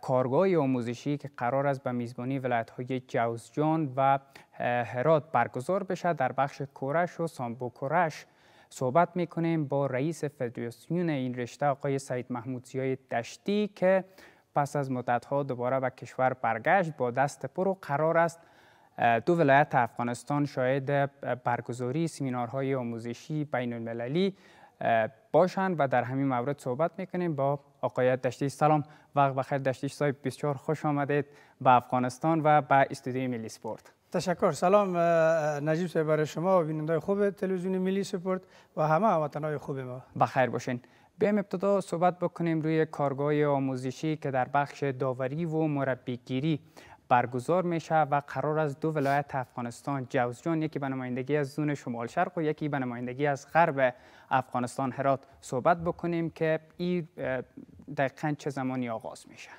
کارگاه آموزشی که قرار است به میزبانی ولایت های جوزجان و هرات برگزار بشه در بخش کورش و سامبو کورش صحبت میکنیم با رئیس فدراسیون این رشته آقای سعید محمود سیای دشتی که پس از مدتها دوباره به کشور برگشت با دست پر و قرار است دو ولایت افغانستان شاید برگزاری سمینارهای آموزشی بین المللی باشند و در همین مورد صحبت میکنیم با آقای دشتی سلام وقت بخیر دشتیش صاحب 24 خوش آمدید به افغانستان و به استودیوی ملی سپورت تشکر سلام نجیب صاحب برای شما و بیننده خوب تلویزیون ملی سپورت و همه وطنهای خوب ما بخیر باشین بیایم ابتدا صحبت بکنیم روی کارگاه آموزشی که در بخش داوری و مربیگیری برگزار میشه و قرار از دو ولایت افغانستان جوزجان یکی به نمایندگی از زون شمال شرق و یکی به نمایندگی از غرب افغانستان هرات صحبت بکنیم که این دقیقا چه زمانی آغاز میشه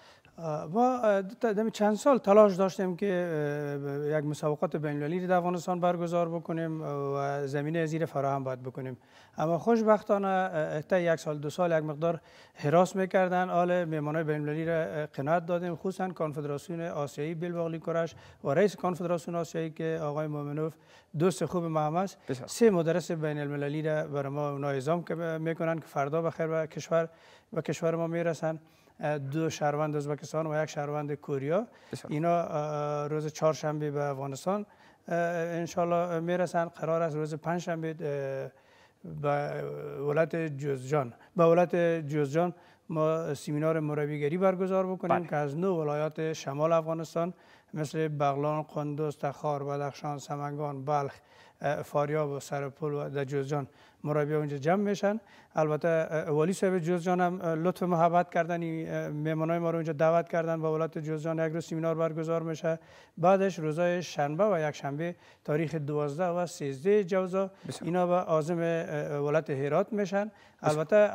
ما دمی چند سال تلاش داشتیم که یک مسابقات المللی در افغانستان برگزار بکنیم و زمینه زیر فراهم باید بکنیم اما خوشبختانه تا یک سال دو سال یک مقدار حراس میکردن آل میمانای المللی را قناعت دادیم خصوصا کانفدراسیون آسیایی بیل کرش و رئیس کانفدراسیون آسیایی که آقای مومنوف دوست خوب ما است سه مدرس بین المللی را برای ما که اعزام میکنن که فردا بخیر به کشور و کشور ما میرسن دو شهروند ازبکستان و یک شهروند کوریا اینا روز چهارشنبه به افغانستان انشالله میرسن قرار است روز پنجشنبه به ولایت جوزجان به ولایت جوزجان ما سیمینار مربیگری برگزار بکنیم بله. که از نو ولایات شمال افغانستان مثل بغلان، قندوز، تخار، بدخشان، سمنگان، بلخ فاریاب و سرپل و در جوزجان مربی اونجا جمع میشن البته والی صاحب جوزجان هم لطف محبت کردن های ما رو اونجا دعوت کردن با ولایت جوزجان یک روز سیمینار برگزار میشه بعدش روزای شنبه و یک شنبه تاریخ 12 و 13 جوزا اینا به آزم ولایت هرات میشن البته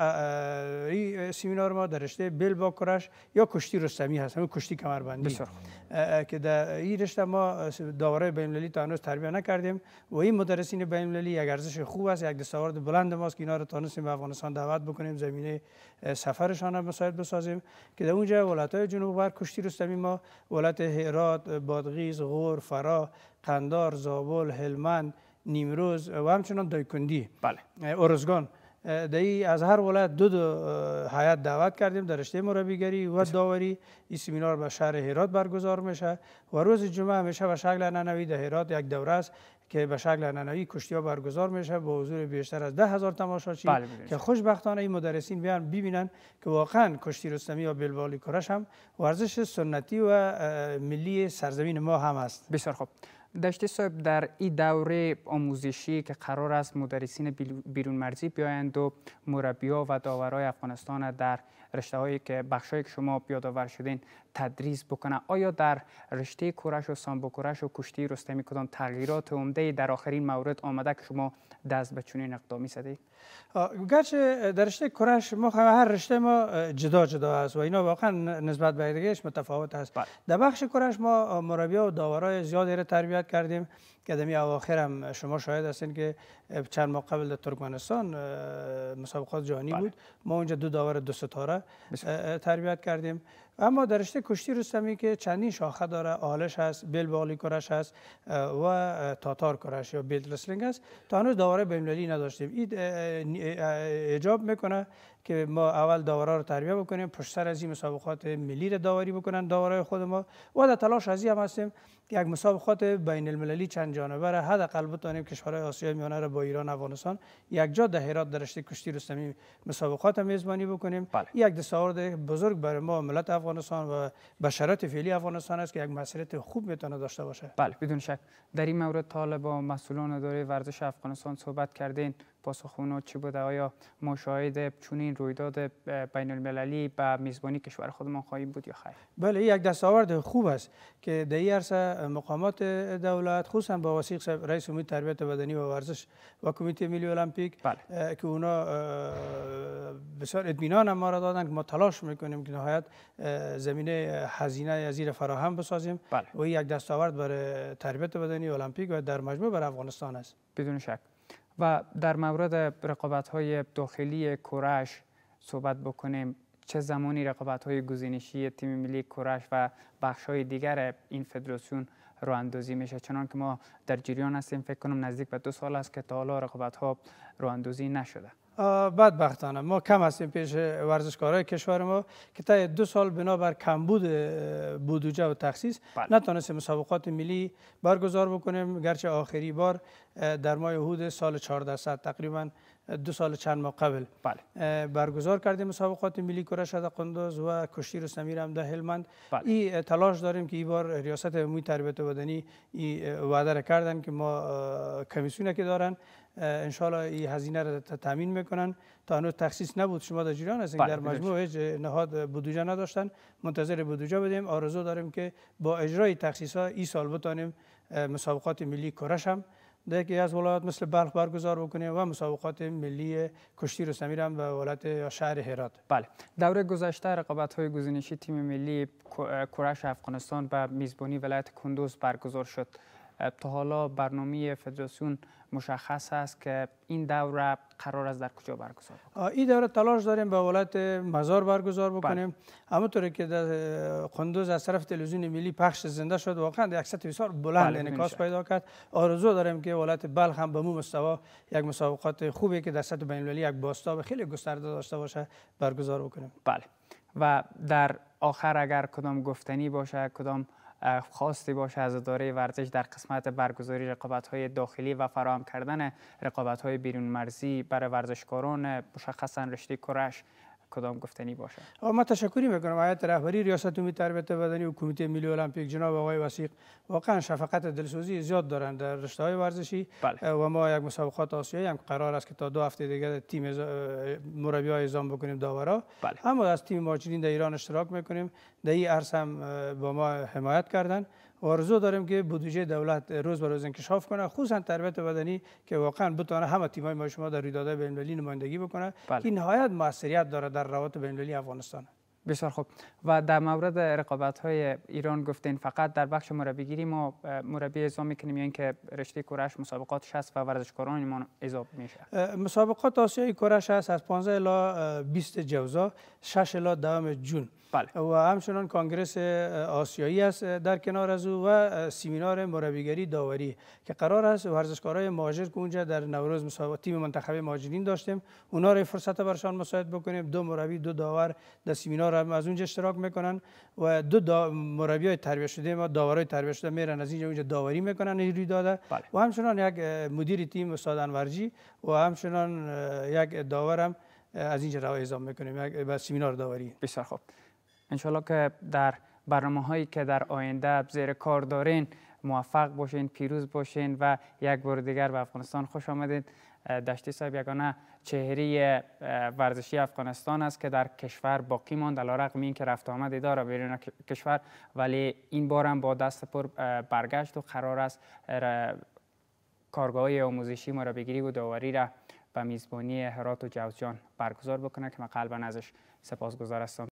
این سیمینار ما در رشته بیل با کرش یا کشتی رستمی هست همون کشتی کمربندی که در این رشته ما داوره بین تا هنوز تربیت نکردیم و این مدرسین بین المللی یک ارزش خوب است یک دستاورد بلند ماست که اینا رو تانستیم به افغانستان دعوت بکنیم زمینه سفرشان هم مساعد بسازیم که در اونجا های جنوب غرب کشتی رستمی ما ولایت هرات، بادغیز، غور، فرا، قندار، زابل، هلمند، نیمروز و همچنان دایکندی بله ارزگان دایی از هر ولایت دو دو حیات دعوت کردیم در رشته مربیگری و داوری این سمینار به شهر هرات برگزار میشه و روز جمعه همیشه به شکل عنعنوی در هرات یک دوره است که به شکل ننایی کشتی برگزار میشه با حضور بیشتر از ده هزار تماشاچی بله، بله. که خوشبختانه این مدرسین بیان ببینن که واقعا کشتی رستمی یا بلوالی کرش هم ورزش سنتی و ملی سرزمین ما هم است بسیار خوب داشتی صاحب در این دوره آموزشی که قرار است مدرسین بیرون مرزی بیایند و مربیا و داورای افغانستان در رشته هایی که بخش که شما پیادآور شدین تدریس بکنه آیا در رشته کورش و سامبو کورش و کشتی رستمی کدام تغییرات عمده در آخرین مورد آمده که شما دست به چنین اقدامی سده؟ گرچه در رشته کورش ما خب هر رشته ما جدا جدا است و اینا واقعا نسبت به متفاوت است بله. در بخش کورش ما مربیا و داورای زیادی را تربیت کردیم که دمی اواخر شما شاید هستین که چند ماه قبل در ترکمنستان مسابقات جهانی بود ما اونجا دو داور دو ستاره تربیت کردیم اما در رشته کشتی رستمی که چندین شاخه داره آلش هست بیل بالی کرش هست و تاتار کرش یا بیل رسلینگ هست تا هنوز داوره بین‌المللی نداشتیم این ایجاب میکنه که ما اول داوره رو تربیه بکنیم پشت سر از این مسابقات ملی رو داوری بکنن داورای خود ما و در تلاش از هم هستیم یک مسابقات بین المللی چند جانبه را حداقل بتانیم کشورهای آسیا میانه را با ایران افغانستان یک جا در هرات درشت کشتی رستمی مسابقات میزبانی بکنیم بله. یک دستاورد بزرگ برای ما ملت افغانستان و بشرات فعلی افغانستان است که یک مسیرت خوب میتونه داشته باشه بله بدون شک در این مورد طالب با مسئولان اداره ورزش افغانستان صحبت کردین پاسخون چی بوده آیا ما شاهد چنین رویداد بین المللی به میزبانی کشور خودمان خواهیم بود یا خیر بله یک دستاورد خوب است که در این مقامات دولت خصوصا با وسیق صاحب رئیس امید تربیت بدنی و ورزش و کمیته ملی المپیک بله. که اونا بسیار ادمینان ما را دادن که ما تلاش میکنیم که نهایت زمینه هزینه از فراهم بسازیم بله. و یک دستاورد برای تربیت بدنی المپیک و در مجموع بر افغانستان است بدون شک و در مورد رقابت های داخلی کورش صحبت بکنیم چه زمانی رقابت های گزینشی تیم ملی کورش و بخش های دیگر این فدراسیون رو اندازی میشه چنان که ما در جریان هستیم فکر کنم نزدیک به دو سال است که تا حالا رقابت ها رو نشده بدبختانه ما کم هستیم پیش ورزشکارای کشور ما که تا دو سال بنابر کمبود بودجه و تخصیص بله. مسابقات ملی برگزار بکنیم گرچه آخری بار در ماه حدود سال 1400 تقریبا دو سال چند ماه قبل بله. برگزار کردیم مسابقات ملی کره شده قندوز و کشتی سمیر هم ده هلمند بله. این تلاش داریم که این بار ریاست عمومی تربیت بدنی این وعده را کردن که ما کمیسیون که دارن انشالله این هزینه را تامین میکنن تا هنوز تخصیص نبود شما در جریان هستید بله، در مجموع هیچ نهاد بودجه نداشتن منتظر بودجه بودیم آرزو داریم که با اجرای تخصیص ها این سال بتانیم مسابقات ملی کره هم در یکی از ولایات مثل بلخ برگزار بکنیم و مسابقات ملی کشتی رو سمیرم و ولایت شهر هرات بله دوره گذشته رقابت های گزینشی تیم ملی کرش افغانستان به میزبانی ولایت کندوز برگزار شد تا حالا برنامه فدراسیون مشخص است که این دوره قرار است در کجا برگزار بکنیم این دوره تلاش داریم به ولایت مزار برگزار بله. بکنیم همونطوری که در قندوز از طرف تلویزیون ملی پخش زنده شد واقعا یک سطح بسیار بلند بله، انعکاس پیدا کرد آرزو داریم که ولایت بلخ هم به مو مستوا یک مسابقات خوبی که در سطح بین المللی یک باستاب خیلی گسترده داشته باشه برگزار بکنیم بله و در آخر اگر کدام گفتنی باشه کدام خواستی باشه از اداره ورزش در قسمت برگزاری رقابت های داخلی و فراهم کردن رقابت های بیرون مرزی برای ورزشکاران مشخصا رشته کرش کدام گفتنی باشه ما تشکری میکنم آیت رهبری ریاست امید تربیت بدنی و کمیته ملی المپیک جناب آقای وسیق واقعا شفقت دلسوزی زیاد دارند در رشته های ورزشی بله. و ما یک مسابقات آسیایی هم قرار است که تا دو هفته دیگه تیم مربی های اعزام بکنیم داورا بله. هم از تیم ماجرین در ایران اشتراک میکنیم در این عرص هم با ما حمایت کردن آرزو داریم که بودجه دولت روز به روز انکشاف کنه خصوصا تربیت بدنی که واقعا بتونه همه تیمای ما شما در رویدادهای بین نمایندگی بکنه بله. که نهایت موثریت داره در روابط بین المللی افغانستان بسیار خوب و در مورد رقابت های ایران گفتین فقط در بخش گیری ما مربی اضافه میکنیم یعنی که رشته کورش مسابقات شست و ورزشکاران ما اضافه میشه مسابقات آسیای کورش هست از 15 الی 20 جوزا 6 الی جون بله. و همچنان کانگرس آسیایی است در کنار از او و سیمینار مربیگری داوری که قرار است ورزشکارای مهاجر که اونجا در نوروز مسابقه تیم منتخب مهاجرین داشتیم اونا رو فرصت برشان مساعد بکنیم دو مربی دو داور در سیمینار هم از اونجا اشتراک میکنن و دو دا مربی های تربیه شده ما داورای تربیه شده میرن از اینجا اونجا داوری میکنن روی داده بله. و همچنان یک مدیر تیم استاد انورجی و همچنان یک داورم از اینجا راه اعزام میکنیم به سیمینار داوری بسیار خوب انشالله که در برنامه هایی که در آینده زیر کار دارین موفق باشین پیروز باشین و یک بار دیگر به افغانستان خوش آمدید دشتی صاحب یگانه چهره ورزشی افغانستان است که در کشور باقی ماند این که رفت آمد داره بیرون کشور ولی این بار هم با دست پر برگشت و قرار است کارگاه ما را بگیری و داوری را به میزبانی هرات و جوزجان برگزار بکنه که من قلبا ازش سپاسگزار هستم